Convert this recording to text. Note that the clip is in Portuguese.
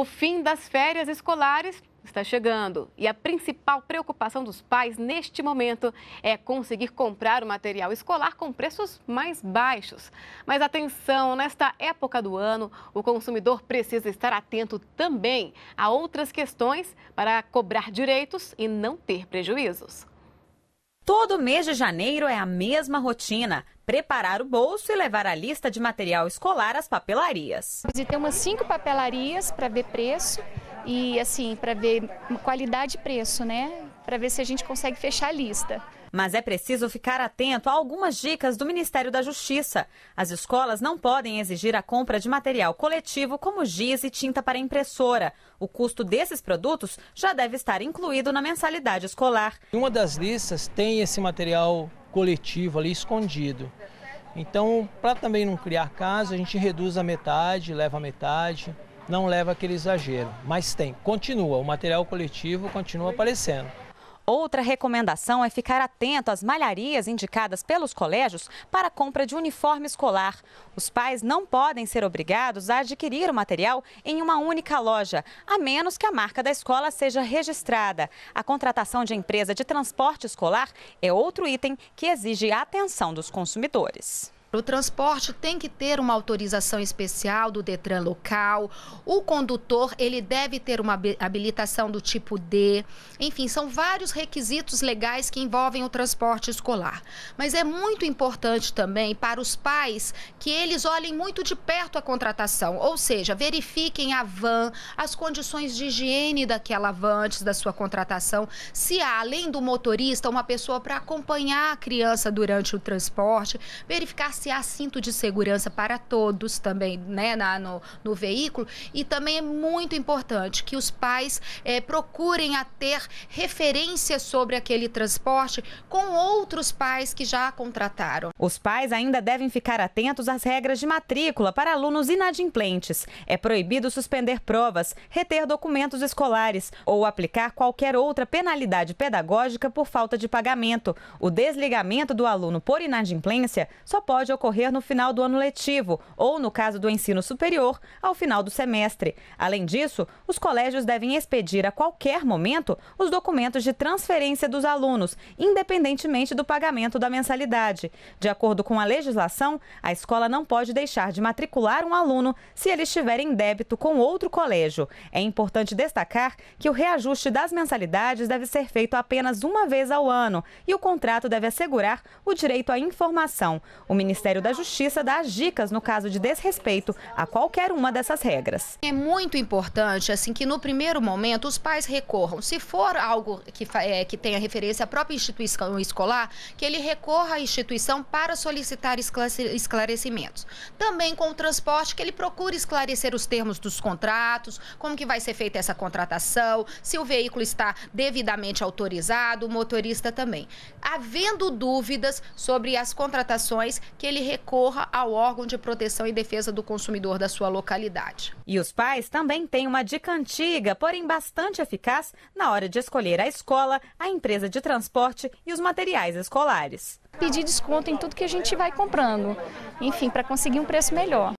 O fim das férias escolares está chegando e a principal preocupação dos pais neste momento é conseguir comprar o material escolar com preços mais baixos. Mas atenção, nesta época do ano, o consumidor precisa estar atento também a outras questões para cobrar direitos e não ter prejuízos. Todo mês de janeiro é a mesma rotina: preparar o bolso e levar a lista de material escolar às papelarias. Visitei umas cinco papelarias para ver preço e assim para ver qualidade e preço, né? para ver se a gente consegue fechar a lista. Mas é preciso ficar atento a algumas dicas do Ministério da Justiça. As escolas não podem exigir a compra de material coletivo como giz e tinta para impressora. O custo desses produtos já deve estar incluído na mensalidade escolar. Uma das listas tem esse material coletivo ali escondido. Então, para também não criar caso, a gente reduz a metade, leva a metade, não leva aquele exagero. Mas tem, continua, o material coletivo continua aparecendo. Outra recomendação é ficar atento às malharias indicadas pelos colégios para a compra de uniforme escolar. Os pais não podem ser obrigados a adquirir o material em uma única loja, a menos que a marca da escola seja registrada. A contratação de empresa de transporte escolar é outro item que exige a atenção dos consumidores. O transporte tem que ter uma autorização especial do Detran local. O condutor, ele deve ter uma habilitação do tipo D. Enfim, são vários requisitos legais que envolvem o transporte escolar. Mas é muito importante também para os pais que eles olhem muito de perto a contratação, ou seja, verifiquem a van, as condições de higiene daquela van antes da sua contratação, se há além do motorista uma pessoa para acompanhar a criança durante o transporte, verificar há cinto de segurança para todos também, né, na, no, no veículo. E também é muito importante que os pais é, procurem a ter referência sobre aquele transporte com outros pais que já contrataram. Os pais ainda devem ficar atentos às regras de matrícula para alunos inadimplentes. É proibido suspender provas, reter documentos escolares ou aplicar qualquer outra penalidade pedagógica por falta de pagamento. O desligamento do aluno por inadimplência só pode pode ocorrer no final do ano letivo ou, no caso do ensino superior, ao final do semestre. Além disso, os colégios devem expedir a qualquer momento os documentos de transferência dos alunos, independentemente do pagamento da mensalidade. De acordo com a legislação, a escola não pode deixar de matricular um aluno se ele estiver em débito com outro colégio. É importante destacar que o reajuste das mensalidades deve ser feito apenas uma vez ao ano e o contrato deve assegurar o direito à informação. O Ministério Ministério da Justiça dá as dicas no caso de desrespeito a qualquer uma dessas regras. É muito importante assim que no primeiro momento os pais recorram, se for algo que, é, que tenha referência à própria instituição escolar, que ele recorra à instituição para solicitar esclarecimentos. Também com o transporte que ele procure esclarecer os termos dos contratos, como que vai ser feita essa contratação, se o veículo está devidamente autorizado, o motorista também. Havendo dúvidas sobre as contratações que ele recorra ao órgão de proteção e defesa do consumidor da sua localidade. E os pais também têm uma dica antiga, porém bastante eficaz, na hora de escolher a escola, a empresa de transporte e os materiais escolares. Pedir desconto em tudo que a gente vai comprando, enfim, para conseguir um preço melhor.